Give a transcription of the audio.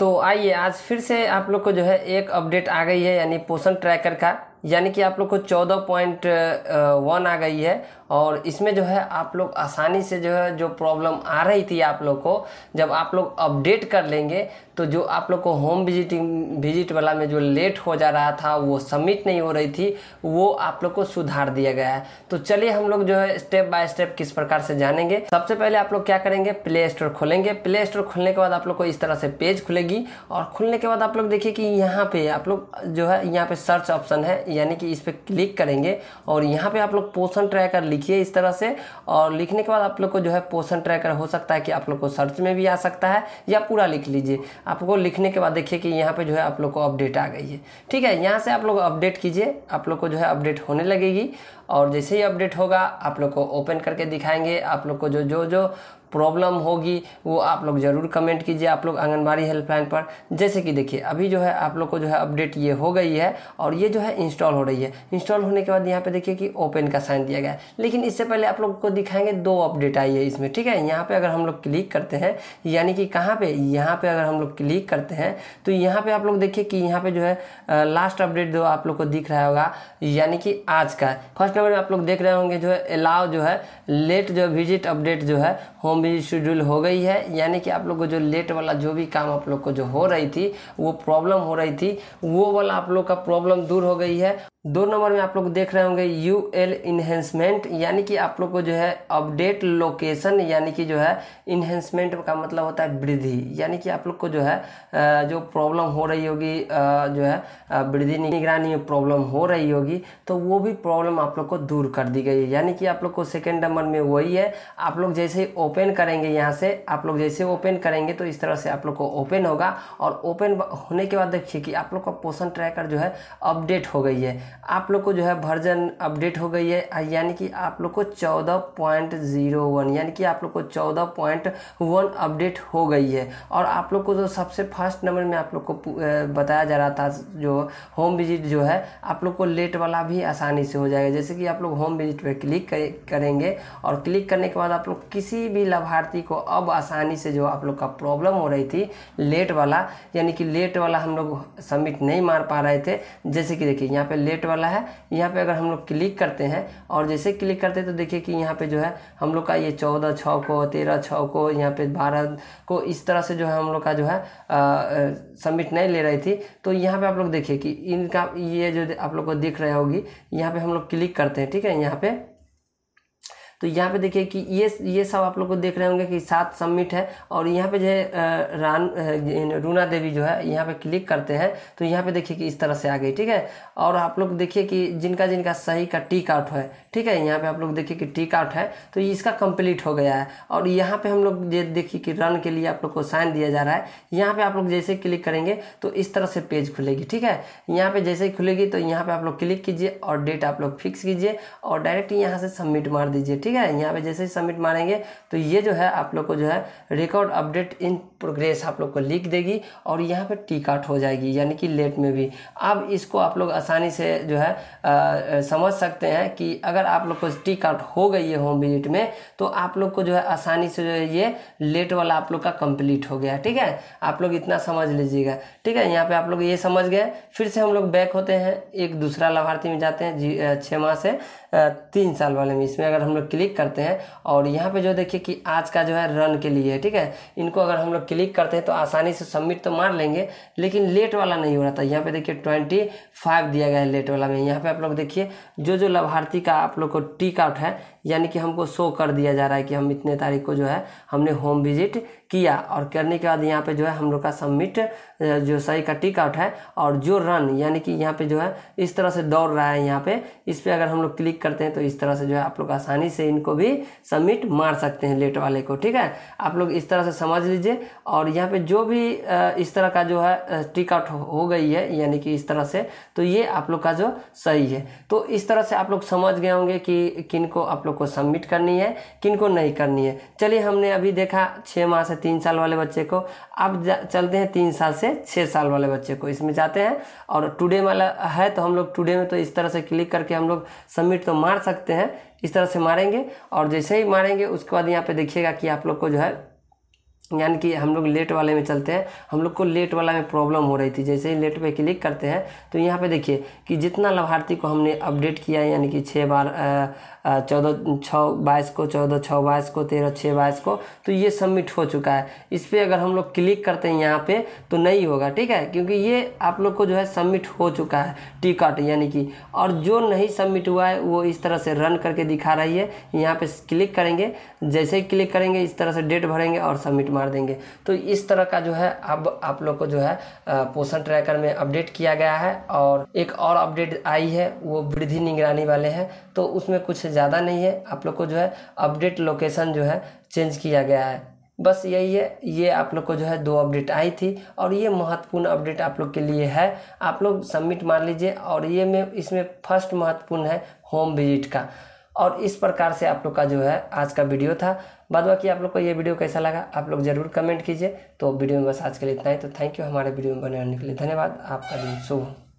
तो आइए आज फिर से आप लोग को जो है एक अपडेट आ गई है यानी पोषण ट्रैकर का यानी कि आप लोग को चौदह पॉइंट वन आ गई है और इसमें जो है आप लोग आसानी से जो है जो प्रॉब्लम आ रही थी आप लोग को जब आप लोग अपडेट कर लेंगे तो जो आप लोग को होम विजिटिंग विजिट वाला में जो लेट हो जा रहा था वो सबमिट नहीं हो रही थी वो आप लोग को सुधार दिया गया है तो चलिए हम लोग जो है स्टेप बाय स्टेप किस प्रकार से जानेंगे सबसे पहले आप लोग क्या करेंगे प्ले स्टोर खोलेंगे प्ले स्टोर खोलने के बाद आप लोग को इस तरह से पेज खुलेगी और खुलने के बाद आप लोग देखिए कि यहाँ पे आप लोग जो है यहाँ पे सर्च ऑप्शन है यानी कि इस पर क्लिक करेंगे और यहाँ पे आप लोग पोषण ट्रैकर लिखिए इस तरह से और लिखने के बाद आप लोग को जो है पोषण ट्रैकर हो सकता है कि आप लोग को सर्च में भी आ सकता है या पूरा लिख लीजिए आपको लिखने के बाद देखिए कि यहाँ पर जो है आप लोग को अपडेट आ गई है ठीक है यहाँ से आप लोग अपडेट कीजिए आप लोग को जो है अपडेट होने लगेगी और जैसे ही अपडेट होगा आप लोग को ओपन करके दिखाएंगे आप लोग को जो जो जो प्रॉब्लम होगी वो आप लोग ज़रूर कमेंट कीजिए आप लोग आंगनबाड़ी हेल्पलाइन पर जैसे कि देखिए अभी जो है आप लोग को जो है अपडेट ये हो गई है और ये जो है इंस्टॉल हो रही है इंस्टॉल होने के बाद यहाँ पे देखिए कि ओपन का साइन दिया गया है लेकिन इससे पहले आप लोग को दिखाएंगे दो अपडेट आई है इसमें ठीक है यहाँ पर अगर हम लोग क्लिक करते हैं यानी कि कहाँ पर यहाँ पर अगर हम लोग क्लिक करते हैं तो यहाँ पर आप लोग देखिए कि यहाँ पर जो है लास्ट अपडेट जो आप लोग को दिख रहा होगा यानी कि आज का फर्स्ट नंबर में आप लोग देख रहे होंगे जो है अलाव जो है लेट जो विजिट अपडेट जो है होम भी शेड्यूल हो गई है यानी कि आप लोग को जो लेट वाला जो भी काम आप लोग को जो हो रही थी वो प्रॉब्लम हो रही थी वो वाला आप लोग का प्रॉब्लम दूर हो गई है दो नंबर में आप लोग देख रहे होंगे यू एल इन्हेंसमेंट यानी कि आप लोग को जो है अपडेट लोकेशन यानी कि जो है इन्हेंसमेंट का मतलब होता है वृद्धि यानी कि आप लोग को जो है जो प्रॉब्लम हो रही होगी जो है वृद्धि निगरानी में प्रॉब्लम हो रही होगी तो वो भी प्रॉब्लम आप लोग को दूर कर दी गई है यानी कि आप लोग को सेकेंड नंबर में वही है आप लोग जैसे ही ओपन करेंगे यहाँ से आप लोग जैसे ओपन करेंगे तो इस तरह से आप लोग को ओपन होगा और ओपन होने के बाद देखिए कि आप लोग का पोषण ट्रैकर जो है अपडेट हो गई है आप लोग को जो है वर्जन अपडेट हो गई है यानी कि आप लोग को चौदह पॉइंट ज़ीरो वन यानी कि आप लोग को चौदह पॉइंट वन अपडेट हो गई है और आप लोग को जो सबसे फर्स्ट नंबर में आप लोग को बताया जा रहा था जो होम विजिट जो है आप लोग को लेट वाला भी आसानी से हो जाएगा जैसे कि आप लोग होम विजिट पर क्लिक करेंगे और क्लिक करने के बाद आप लोग किसी भी लाभार्थी को अब आसानी से जो आप लोग का प्रॉब्लम हो रही थी लेट वाला यानी कि लेट वाला हम लोग सबमिट नहीं मार पा रहे थे जैसे कि देखिए यहाँ पे लेट डेट वाला है यहाँ पे अगर हम लोग क्लिक करते हैं और जैसे क्लिक करते हैं तो देखिए कि यहाँ पे जो है हम लोग का ये चौदह छः को तेरह छः को यहाँ पे बारह को इस तरह से जो है हम लोग का जो है सबमिट नहीं ले रही थी तो यहाँ पे आप लोग देखिए कि इनका ये जो आप लोग को दिख रहा होगी यहाँ पे हम लोग क्लिक करते हैं ठीक है यहाँ पर तो यहाँ पे देखिए कि ये ये सब आप लोग को देख रहे होंगे कि सात सबमिट है और यहाँ पे जो है रान रूना देवी जो है यहाँ पे क्लिक करते हैं तो यहाँ पे देखिए कि इस तरह से आ गई ठीक है और आप लोग देखिए कि जिनका जिनका सही का टीक आउट है ठीक है यहाँ पे आप लोग देखिए कि टीक आउट है तो इसका कंप्लीट हो गया है और यहाँ पे हम लोग ये देखिए कि रन के लिए आप लोग को साइन दिया जा रहा है यहाँ पे आप लोग जैसे क्लिक करेंगे तो इस तरह से पेज खुलेगी ठीक है यहाँ पे जैसे ही खुलेगी तो यहाँ पे आप लोग क्लिक कीजिए और डेट आप लोग फिक्स कीजिए और डायरेक्ट यहाँ से सबमिट मार दीजिए ठीक ठीक है यहाँ पे जैसे ही सबमिट मारेंगे तो ये जो है आप लोग को जो है रिकॉर्ड अपडेट इन प्रोग्रेस आप लोग को लिख देगी और यहाँ पे टी काट हो जाएगी यानी कि लेट में भी अब इसको आप लोग आसानी से जो है आ, समझ सकते हैं कि अगर आप लोग को टी काट हो गई है होम विजिट में तो आप लोग को जो है आसानी से जो है ये लेट वाला आप लोग का कंप्लीट हो गया ठीक है आप लोग इतना समझ लीजिएगा ठीक है यहाँ पर आप लोग ये समझ गए फिर से हम लोग बैक होते हैं एक दूसरा लाभार्थी में जाते हैं जी छः माह से तीन साल वाले में इसमें अगर हम लोग क्लिक करते हैं और यहाँ पे जो देखिए कि आज का जो है रन के लिए ठीक है इनको अगर हम लोग क्लिक करते हैं तो आसानी से सबमिट तो मार लेंगे लेकिन लेट वाला नहीं हो रहा था यहाँ पे देखिए ट्वेंटी फाइव दिया गया है लेट वाला में यहाँ पे आप लोग देखिए जो जो लाभार्थी का आप लोग को टिक आउट है यानी कि हमको शो कर दिया जा रहा है कि हम इतने तारीख को जो है हमने होम विजिट किया और करने के बाद यहाँ पे जो है हम लोग का सबमिट जो सही का टिक आउट है और जो रन यानी कि यहाँ पे जो है इस तरह से दौड़ रहा है यहाँ पे इस पर अगर हम लोग क्लिक करते हैं तो इस तरह से जो है आप लोग आसानी से इनको भी सबमिट मार सकते हैं लेट वाले को ठीक है आप लोग इस तरह से समझ लीजिए और यहाँ पे जो भी इस तरह का जो है टिक आउट हो गई है यानी कि इस तरह से तो ये आप लोग का जो सही है तो इस तरह से आप लोग समझ गए होंगे कि किन को आप लोग को सबमिट करनी है किन को नहीं करनी है चलिए हमने अभी देखा छः माह से तीन साल वाले बच्चे को अब चलते हैं तीन साल से छः साल वाले बच्चे को इसमें जाते हैं और टुडे वाला है तो हम लोग टुडे में तो इस तरह से क्लिक करके हम लोग सबमिट तो मार सकते हैं इस तरह से मारेंगे और जैसे ही मारेंगे उसके बाद यहाँ पे देखिएगा कि आप लोग को जो है यानी कि हम लोग लेट वाले में चलते हैं हम लोग को लेट वाला में प्रॉब्लम हो रही थी जैसे ही लेट पे क्लिक करते हैं तो यहाँ पे देखिए कि जितना लाभार्थी को हमने अपडेट किया है यानी कि छः बार चौदह छः बाईस को चौदह छः बाईस को तेरह छः बाईस को तो ये सबमिट हो चुका है इस पर अगर हम लोग क्लिक करते हैं यहाँ पर तो नहीं होगा ठीक है क्योंकि ये आप लोग को जो है सबमिट हो चुका है टिकट यानी कि और जो नहीं सबमिट हुआ है वो इस तरह से रन करके दिखा रही है यहाँ पर क्लिक करेंगे जैसे ही क्लिक करेंगे इस तरह से डेट भरेंगे और सबमिट मार देंगे तो इस तरह का जो है अब आप लोग को जो है पोषण ट्रैकर में अपडेट किया गया है और एक और अपडेट आई है वो वृद्धि निगरानी वाले हैं तो उसमें कुछ ज़्यादा नहीं है आप लोग को जो है अपडेट लोकेशन जो है चेंज किया गया है बस यही है ये आप लोग को जो है दो अपडेट आई थी और ये महत्वपूर्ण अपडेट आप लोग के लिए है आप लोग सबमिट मार लीजिए और ये में इसमें फर्स्ट महत्वपूर्ण है होम विजिट का और इस प्रकार से आप लोग का जो है आज का वीडियो था बाद बाकी आप लोग को ये वीडियो कैसा लगा आप लोग जरूर कमेंट कीजिए तो वीडियो में बस आज के लिए इतना ही तो थैंक यू हमारे वीडियो में बने रहने के लिए धन्यवाद आपका दिन शुभ